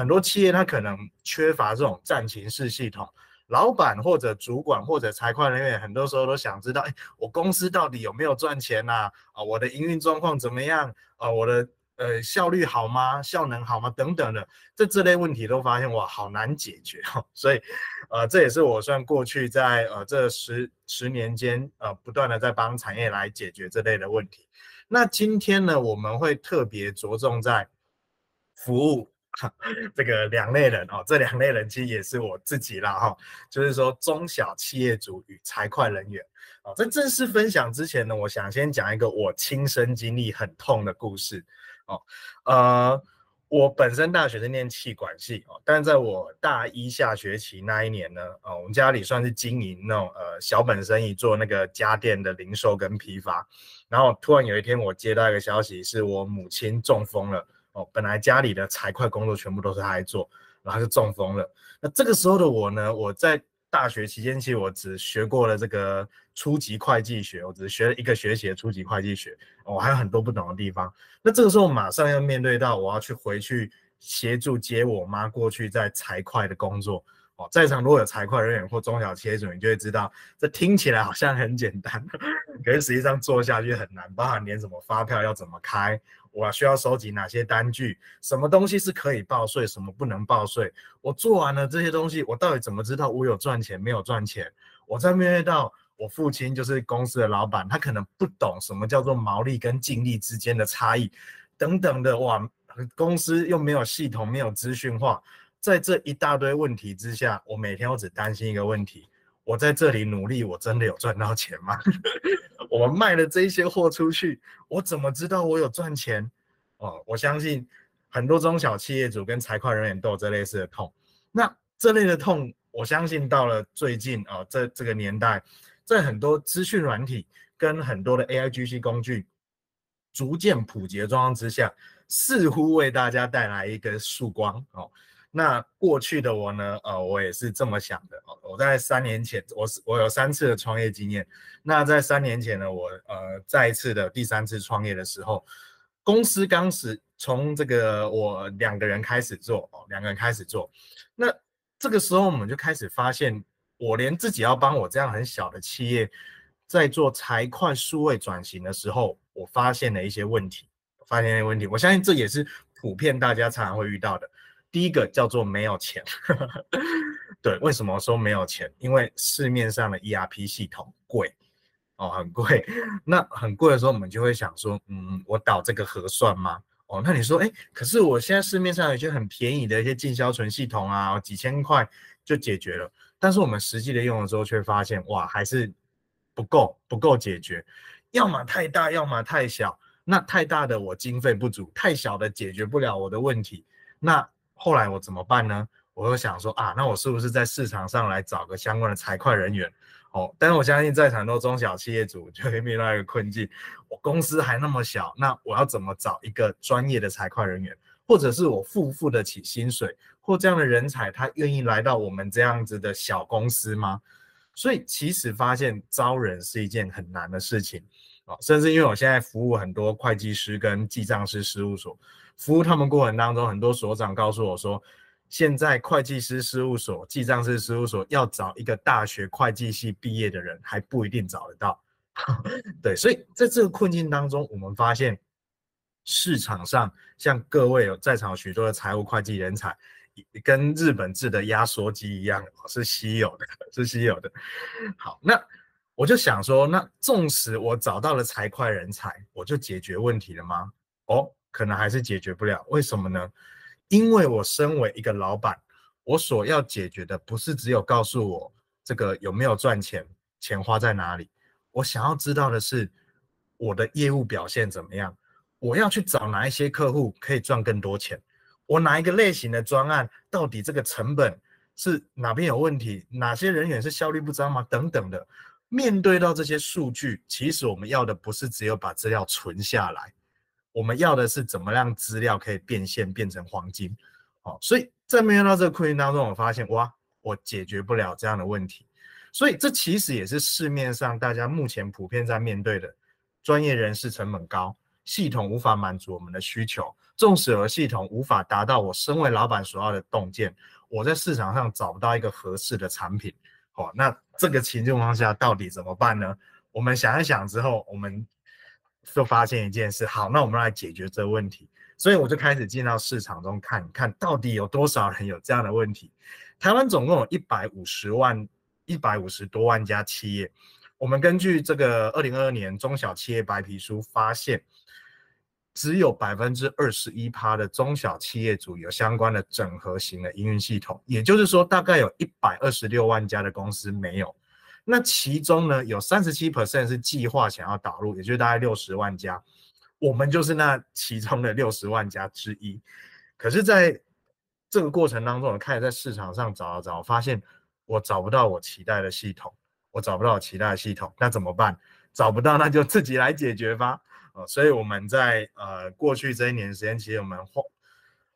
很多企业它可能缺乏这种战情式系统，老板或者主管或者财会人员，很多时候都想知道：哎，我公司到底有没有赚钱呐？啊，我的营运状况怎么样？啊，我的呃效率好吗？效能好吗？等等的，这这类问题都发现哇，好难解决哦。所以，呃，这也是我算过去在呃这十十年间呃不断的在帮产业来解决这类的问题。那今天呢，我们会特别着重在服务。这个两类人哦，这两类人其实也是我自己啦哈，就是说中小企业主与财会人员哦。在正式分享之前呢，我想先讲一个我亲身经历很痛的故事哦。呃，我本身大学是念气管系哦，但在我大一下学期那一年呢，呃，我们家里算是经营那种呃小本生意，做那个家电的零售跟批发。然后突然有一天，我接到一个消息，是我母亲中风了。哦，本来家里的财会工作全部都是他在做，然后他就中风了。那这个时候的我呢，我在大学期间其实我只学过了这个初级会计学，我只学了一个学期的初级会计学，我还有很多不懂的地方。那这个时候马上要面对到我要去回去协助接我妈过去在财会的工作。哦，在场如果有财会人员或中小企业主，你就会知道，这听起来好像很简单，可是实际上做下去很难，包含连什么发票要怎么开。我需要收集哪些单据？什么东西是可以报税，什么不能报税？我做完了这些东西，我到底怎么知道我有赚钱没有赚钱？我在面对到我父亲，就是公司的老板，他可能不懂什么叫做毛利跟净利之间的差异，等等的。哇，公司又没有系统，没有资讯化，在这一大堆问题之下，我每天我只担心一个问题。我在这里努力，我真的有赚到钱吗？我卖了这些货出去，我怎么知道我有赚钱？哦，我相信很多中小企业主跟财会人员都有这类似的痛。那这类的痛，我相信到了最近啊，这这个年代，在很多资讯软体跟很多的 AI G C 工具逐渐普及的状况之下，似乎为大家带来一个曙光哦。那过去的我呢？呃，我也是这么想的哦。我在三年前，我是我有三次的创业经验。那在三年前呢，我呃再一次的第三次创业的时候，公司刚始从这个我两个人开始做，哦，两个人开始做。那这个时候，我们就开始发现，我连自己要帮我这样很小的企业在做财会数位转型的时候，我发现了一些问题，发现一些问题。我相信这也是普遍大家常常会遇到的。第一个叫做没有钱，对，为什么说没有钱？因为市面上的 ERP 系统贵，哦，很贵。那很贵的时候，我们就会想说，嗯，我导这个合算吗？哦，那你说，哎，可是我现在市面上有些很便宜的一些进销存系统啊，几千块就解决了。但是我们实际的用了之后，却发现，哇，还是不够，不够解决，要么太大，要么太小。那太大的我经费不足，太小的解决不了我的问题。那后来我怎么办呢？我又想说啊，那我是不是在市场上来找个相关的财会人员？哦，但是我相信在场多中小企业主就会面临一个困境：我公司还那么小，那我要怎么找一个专业的财会人员？或者是我付付得起薪水？或这样的人才他愿意来到我们这样子的小公司吗？所以其实发现招人是一件很难的事情。甚至因为我现在服务很多会计师跟记账师事务所，服务他们过程当中，很多所长告诉我说，现在会计师事务所、记账师事务所要找一个大学会计系毕业的人，还不一定找得到。对，所以在这个困境当中，我们发现市场上像各位有在场许多的财务会计人才，跟日本制的压缩机一样，是稀有的，是稀有的。好，那。我就想说，那纵使我找到了财会人才，我就解决问题了吗？哦，可能还是解决不了。为什么呢？因为我身为一个老板，我所要解决的不是只有告诉我这个有没有赚钱，钱花在哪里。我想要知道的是，我的业务表现怎么样？我要去找哪一些客户可以赚更多钱？我哪一个类型的专案到底这个成本是哪边有问题？哪些人员是效率不彰吗？等等的。面对到这些数据，其实我们要的不是只有把资料存下来，我们要的是怎么让资料可以变现变成黄金。好，所以在面对到这个困境当中，我发现哇，我解决不了这样的问题。所以这其实也是市面上大家目前普遍在面对的，专业人士成本高，系统无法满足我们的需求，纵使而系统无法达到我身为老板所要的洞见，我在市场上找不到一个合适的产品。好，那这个情境况下到底怎么办呢？我们想一想之后，我们就发现一件事。好，那我们来解决这问题。所以我就开始进到市场中看，看到底有多少人有这样的问题。台湾总共有一百五十万、一百五十多万家企业。我们根据这个二零二二年中小企业白皮书发现。只有百分之二十一趴的中小企业主有相关的整合型的营运系统，也就是说，大概有一百二十六万家的公司没有。那其中呢，有三十七 percent 是计划想要导入，也就是大概六十万家。我们就是那其中的六十万家之一。可是，在这个过程当中，我开始在市场上找了找，发现我找不到我期待的系统，我找不到我期待的系统，那怎么办？找不到，那就自己来解决吧。哦，所以我们在呃过去这一年时间，其实我们画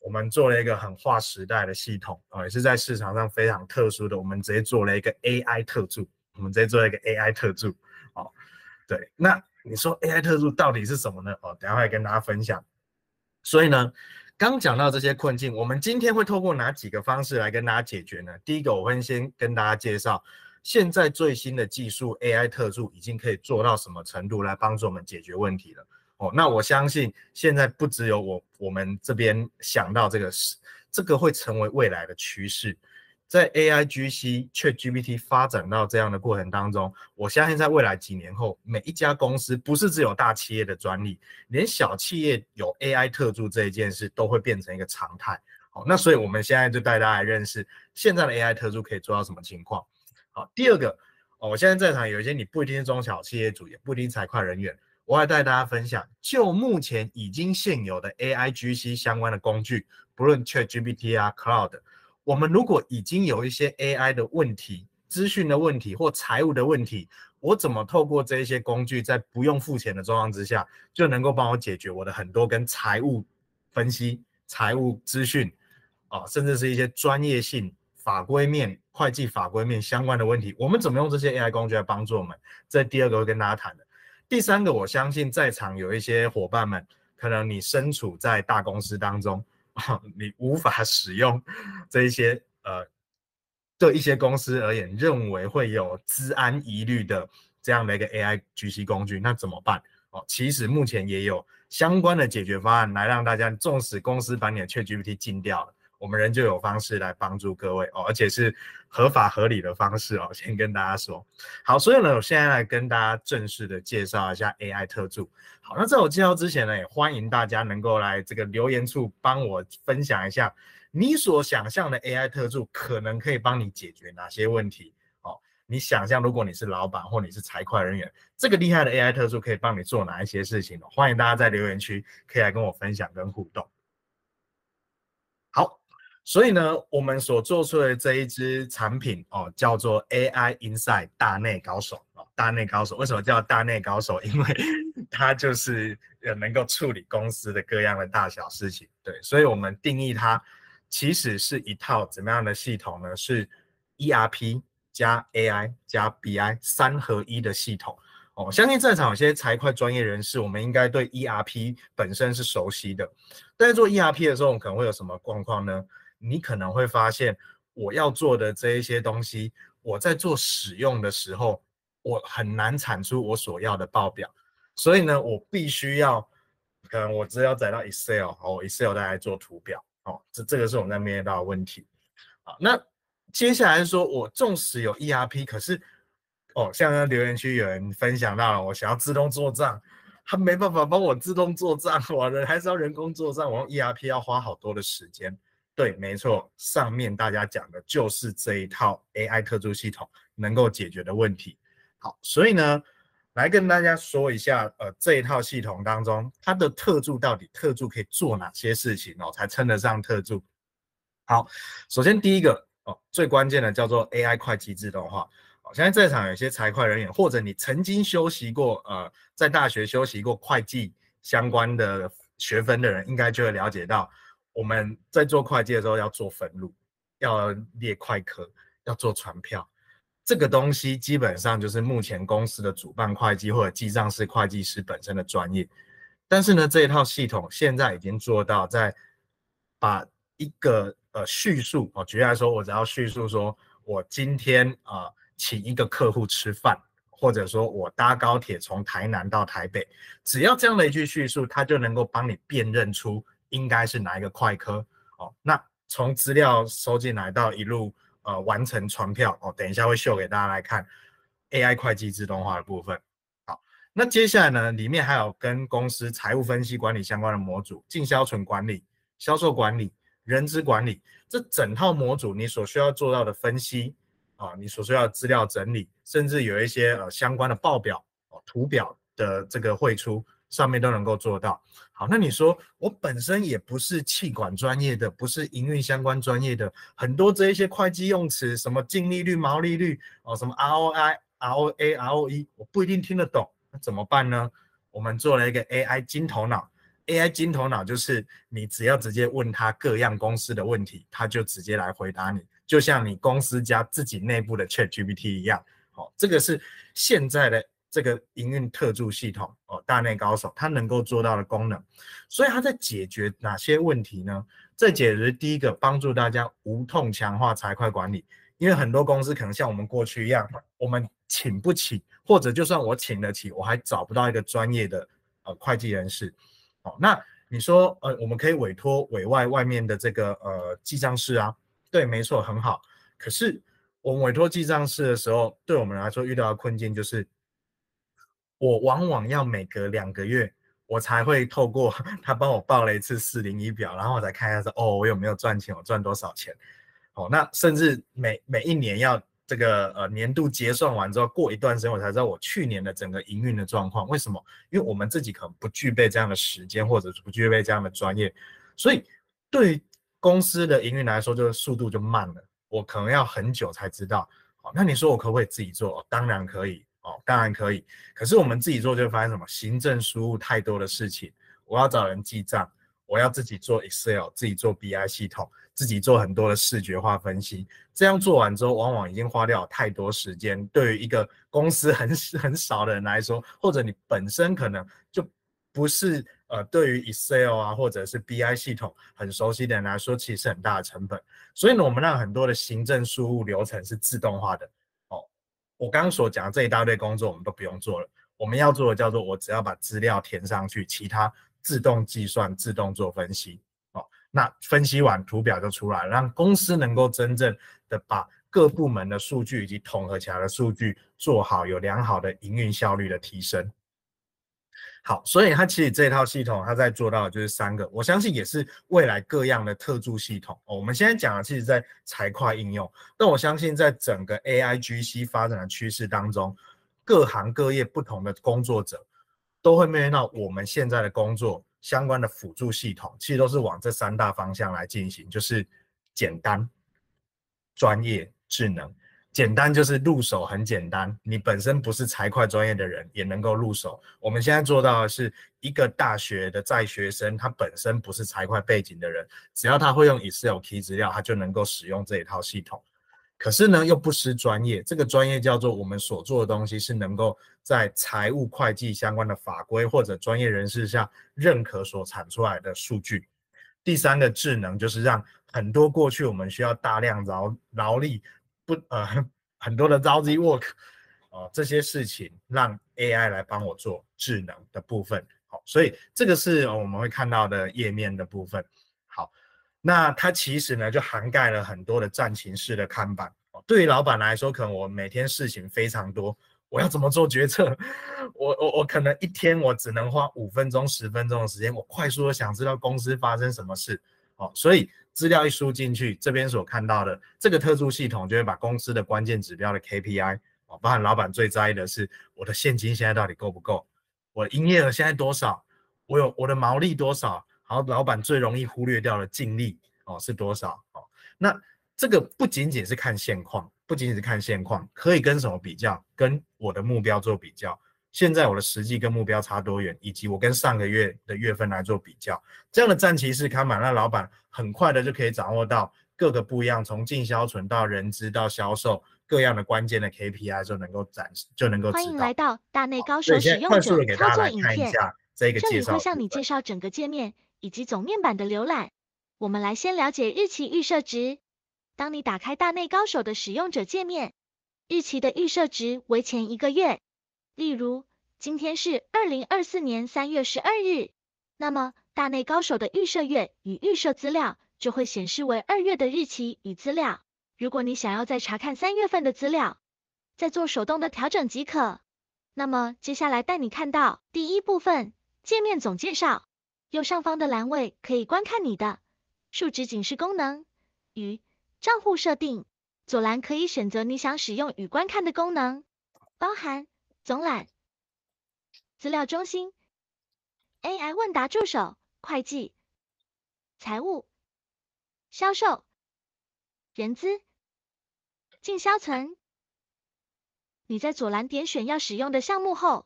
我们做了一个很划时代的系统啊，也是在市场上非常特殊的。我们直接做了一个 AI 特助，我们直接做了一个 AI 特助。哦，对，那你说 AI 特助到底是什么呢？哦，等下会跟大家分享。所以呢，刚讲到这些困境，我们今天会透过哪几个方式来跟大家解决呢？第一个，我会先跟大家介绍。现在最新的技术 AI 特助已经可以做到什么程度来帮助我们解决问题了？哦，那我相信现在不只有我我们这边想到这个，事，这个会成为未来的趋势。在 AI G C Chat GPT 发展到这样的过程当中，我相信在未来几年后，每一家公司不是只有大企业的专利，连小企业有 AI 特助这一件事都会变成一个常态。好，那所以我们现在就带大家来认识现在的 AI 特助可以做到什么情况。第二个哦，我现在在场有一些你不一定是中小企业主，也不一定财会人员。我来带大家分享，就目前已经现有的 AI GC 相关的工具，不论 ChatGPT 啊、Cloud，我们如果已经有一些 AI 的问题、资讯的问题或财务的问题，我怎么透过这一些工具，在不用付钱的状况之下，就能够帮我解决我的很多跟财务分析、财务资讯啊，甚至是一些专业性法规面。会计法规面相关的问题，我们怎么用这些 AI 工具来帮助我们？这第二个会跟大家谈的。第三个，我相信在场有一些伙伴们，可能你身处在大公司当中，你无法 使用这一些呃，对一些公司而言认为会有治安疑虑的这样的一个 AI g 息工具，那怎么办？哦，其实目前也有相关的解决方案来让大家，纵使公司把你的 t GPT 禁掉了，我们仍就有方式来帮助各位哦，而且是。合法合理的方式哦，先跟大家说好。所以呢，我现在来跟大家正式的介绍一下 AI 特助。好，那在我介绍之前呢，也欢迎大家能够来这个留言处帮我分享一下你所想象的 AI 特助可能可以帮你解决哪些问题哦。你想象，如果你是老板或你是财会人员，这个厉害的 AI 特助可以帮你做哪一些事情？欢迎大家在留言区可以来跟我分享跟互动。所以呢，我们所做出的这一支产品哦，叫做 AI Inside 大内高手哦，大内高手为什么叫大内高手？因为它就是呃能够处理公司的各样的大小事情。对，所以我们定义它其实是一套怎么样的系统呢？是 ERP 加 AI 加 BI 三合一的系统哦。相信在场有些财会专业人士，我们应该对 ERP 本身是熟悉的。但是做 ERP 的时候，我们可能会有什么状况呢？你可能会发现，我要做的这一些东西，我在做使用的时候，我很难产出我所要的报表，所以呢，我必须要，可能我只要载到 Excel，哦，Excel 再来做图表，哦，这这个是我们在面对到的问题。好，那接下来说，我纵使有 ERP，可是，哦，像那留言区有人分享到了，我想要自动做账，他没办法帮我自动做账，完了还是要人工做账，我用 ERP 要花好多的时间。对，没错，上面大家讲的就是这一套 AI 特助系统能够解决的问题。好，所以呢，来跟大家说一下，呃，这一套系统当中，它的特助到底特助可以做哪些事情哦，才称得上特助。好，首先第一个哦，最关键的叫做 AI 会计自动化。好，现在在场有些财会人员，或者你曾经修习过，呃，在大学修习过会计相关的学分的人，应该就会了解到。我们在做会计的时候，要做分录，要列会客，科，要做传票，这个东西基本上就是目前公司的主办会计或者记账式会计师本身的专业。但是呢，这一套系统现在已经做到在把一个呃叙述哦，举例来说，我只要叙述说我今天啊请一个客户吃饭，或者说我搭高铁从台南到台北，只要这样的一句叙述，它就能够帮你辨认出。应该是哪一个快科？哦，那从资料收进来到一路呃完成传票哦，等一下会秀给大家来看 AI 会计自动化的部分。好，那接下来呢，里面还有跟公司财务分析管理相关的模组，进销存管理、销售管理、人资管理，这整套模组你所需要做到的分析啊，你所需要的资料整理，甚至有一些呃相关的报表哦图表的这个汇出。上面都能够做到。好，那你说我本身也不是气管专业的，不是营运相关专业的，很多这一些会计用词，什么净利率、毛利率哦，什么 ROI、ROA、ROE，我不一定听得懂，那怎么办呢？我们做了一个 AI 金头脑，AI 金头脑就是你只要直接问他各样公司的问题，他就直接来回答你，就像你公司家自己内部的 ChatGPT 一样。好，这个是现在的。这个营运特助系统哦，大内高手他能够做到的功能，所以他在解决哪些问题呢？在解决第一个，帮助大家无痛强化财会管理，因为很多公司可能像我们过去一样，我们请不起，或者就算我请得起，我还找不到一个专业的呃会计人士。哦，那你说呃，我们可以委托委外外面的这个呃记账师啊？对，没错，很好。可是我们委托记账师的时候，对我们来说遇到的困境就是。我往往要每隔两个月，我才会透过他帮我报了一次四零一表，然后我才看下说，哦，我有没有赚钱，我赚多少钱。哦，那甚至每每一年要这个呃年度结算完之后，过一段时间我才知道我去年的整个营运的状况。为什么？因为我们自己可能不具备这样的时间，或者是不具备这样的专业，所以对公司的营运来说，就是速度就慢了。我可能要很久才知道。哦，那你说我可不可以自己做？当然可以。当然可以，可是我们自己做就发现什么？行政输入太多的事情，我要找人记账，我要自己做 Excel，自己做 BI 系统，自己做很多的视觉化分析。这样做完之后，往往已经花掉太多时间。对于一个公司很很少的人来说，或者你本身可能就不是呃，对于 Excel 啊或者是 BI 系统很熟悉的人来说，其实很大的成本。所以呢，我们让很多的行政输入流程是自动化的。我刚刚所讲的这一大堆工作，我们都不用做了。我们要做的叫做，我只要把资料填上去，其他自动计算、自动做分析，哦，那分析完图表就出来，让公司能够真正的把各部门的数据以及统合起来的数据做好，有良好的营运效率的提升。好，所以它其实这套系统，它在做到就是三个，我相信也是未来各样的特助系统哦。我们现在讲的，其实在财会应用，但我相信在整个 AI GC 发展的趋势当中，各行各业不同的工作者都会面临到我们现在的工作相关的辅助系统，其实都是往这三大方向来进行，就是简单、专业、智能。简单就是入手很简单，你本身不是财会专业的人也能够入手。我们现在做到的是，一个大学的在学生，他本身不是财会背景的人，只要他会用 Excel Key 资料，他就能够使用这一套系统。可是呢，又不失专业，这个专业叫做我们所做的东西是能够在财务会计相关的法规或者专业人士下认可所产出来的数据。第三个智能就是让很多过去我们需要大量劳劳力。不呃，很多的 d i y work，哦，这些事情让 AI 来帮我做智能的部分，好，所以这个是我们会看到的页面的部分，好，那它其实呢就涵盖了很多的战情式的看板，对于老板来说，可能我每天事情非常多，我要怎么做决策？我我我可能一天我只能花五分钟十分钟的时间，我快速的想知道公司发生什么事，好，所以。资料一输进去，这边所看到的这个特殊系统就会把公司的关键指标的 KPI 哦，包含老板最在意的是我的现金现在到底够不够，我营业额现在多少，我有我的毛利多少，然后老板最容易忽略掉的净利哦是多少哦，那这个不仅仅是看现况，不仅仅是看现况，可以跟什么比较？跟我的目标做比较。现在我的实际跟目标差多远，以及我跟上个月的月份来做比较，这样的战旗式看板让老板很快的就可以掌握到各个不一样，从进销存到人资到销售各样的关键的 KPI 就能够展示就能够。欢迎来到大内高手使用者操作影片，这里会向你介绍整个界面以及总面板的浏览。我们来先了解日期预设值。当你打开大内高手的使用者界面，日期的预设值为前一个月。例如，今天是二零二四年三月十二日，那么大内高手的预设月与预设资料就会显示为二月的日期与资料。如果你想要再查看三月份的资料，再做手动的调整即可。那么接下来带你看到第一部分界面总介绍，右上方的栏位可以观看你的数值警示功能与账户设定，左栏可以选择你想使用与观看的功能，包含。总览、资料中心、AI 问答助手、会计、财务、销售、人资、进销存。你在左栏点选要使用的项目后，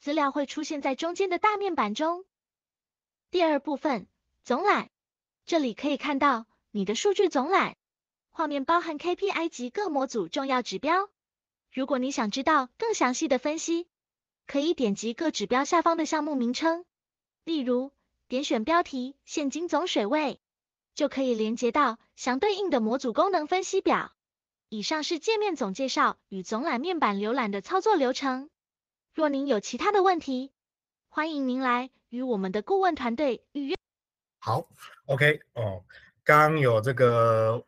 资料会出现在中间的大面板中。第二部分总览，这里可以看到你的数据总览，画面包含 KPI 及各模组重要指标。如果你想知道更详细的分析，可以点击各指标下方的项目名称，例如点选标题“现金总水位”，就可以连接到相对应的模组功能分析表。以上是界面总介绍与总览面板浏览的操作流程。若您有其他的问题，欢迎您来与我们的顾问团队预约。好，OK，哦，刚有这个。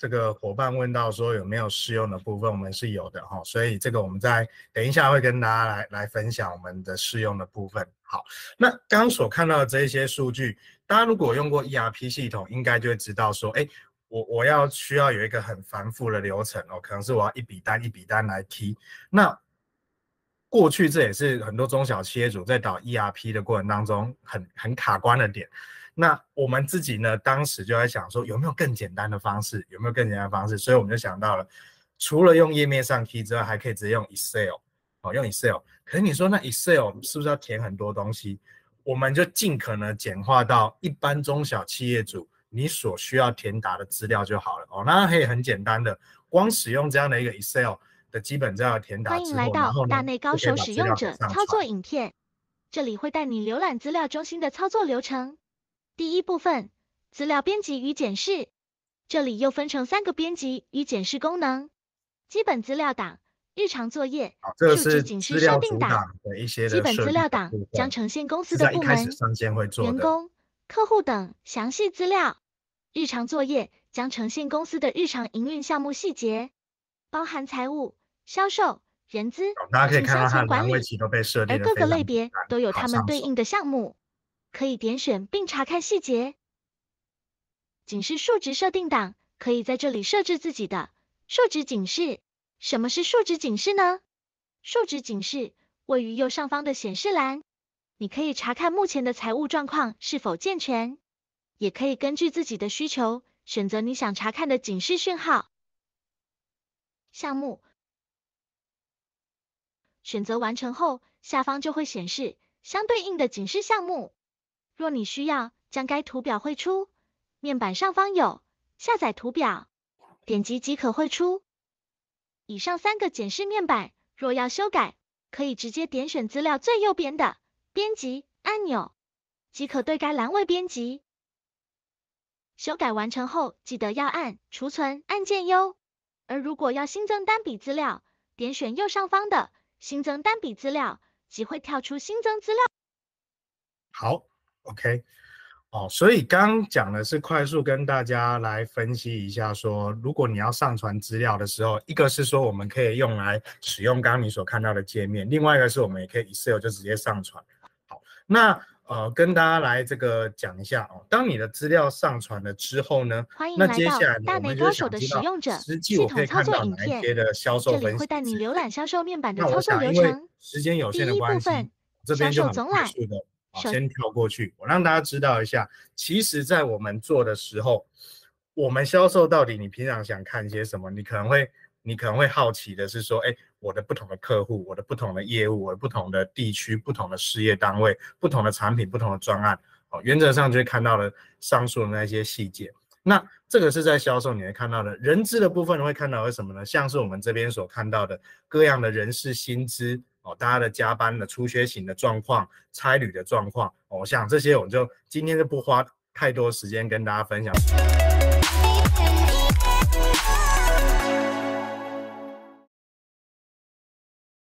这个伙伴问到说有没有试用的部分，我们是有的哈，所以这个我们再等一下会跟大家来来分享我们的试用的部分。好，那刚刚所看到的这些数据，大家如果用过 ERP 系统，应该就会知道说，哎，我我要需要有一个很繁复的流程哦，可能是我要一笔单一笔单来提。那过去这也是很多中小企业主在导 ERP 的过程当中很很卡关的点。那我们自己呢，当时就在想说，有没有更简单的方式？有没有更简单的方式？所以我们就想到了，除了用页面上 key 之外，还可以直接用 Excel，好，用 Excel。可是你说那 Excel 是不是要填很多东西？我们就尽可能简化到一般中小企业主你所需要填答的资料就好了哦。那可以很简单的，光使用这样的一个 Excel 的基本资料填答。欢迎来到大内高手使用者操作影片，这里会带你浏览资料中心的操作流程。第一部分，资料编辑与检视，这里又分成三个编辑与检视功能：基本资料档、日常作业、数据仅需设定档。一些的基本资料档将呈现公司的部门、员工、客户等详细资料。日常作业将呈现公司的日常营运项目细节，包含财务、销售、人资、信息管理。而各个类别都有他们对应的项目。可以点选并查看细节。警示数值设定档可以在这里设置自己的数值警示。什么是数值警示呢？数值警示位于右上方的显示栏，你可以查看目前的财务状况是否健全，也可以根据自己的需求选择你想查看的警示讯号项目。选择完成后，下方就会显示相对应的警示项目。若你需要将该图表绘出，面板上方有下载图表，点击即可绘出。以上三个检示面板，若要修改，可以直接点选资料最右边的编辑按钮，即可对该栏位编辑。修改完成后，记得要按储存按键哟。而如果要新增单笔资料，点选右上方的新增单笔资料，即会跳出新增资料。好。OK，哦，所以刚刚讲的是快速跟大家来分析一下，说如果你要上传资料的时候，一个是说我们可以用来使用刚刚你所看到的界面，另外一个是我们也可以 Excel 就直接上传。好，那呃跟大家来这个讲一下哦，当你的资料上传了之后呢，那接下来我们就可以看实际我可以看到哪一些的销售文件，会带你浏览销售面板的操作流程。我因为时间有限的关系，这边就很快速的。先跳过去，我让大家知道一下，其实，在我们做的时候，我们销售到底你平常想看些什么？你可能会，你可能会好奇的是说，哎，我的不同的客户，我的不同的业务，我的不同的地区，不同的事业单位，不同的产品，不同的专案，哦，原则上就会看到了上述的那些细节。那这个是在销售你会看到的，人资的部分会看到是什么呢？像是我们这边所看到的各样的人事薪资。哦，大家的加班的、出差型的状况、差旅的状况，哦，我想这些我就今天就不花太多时间跟大家分享。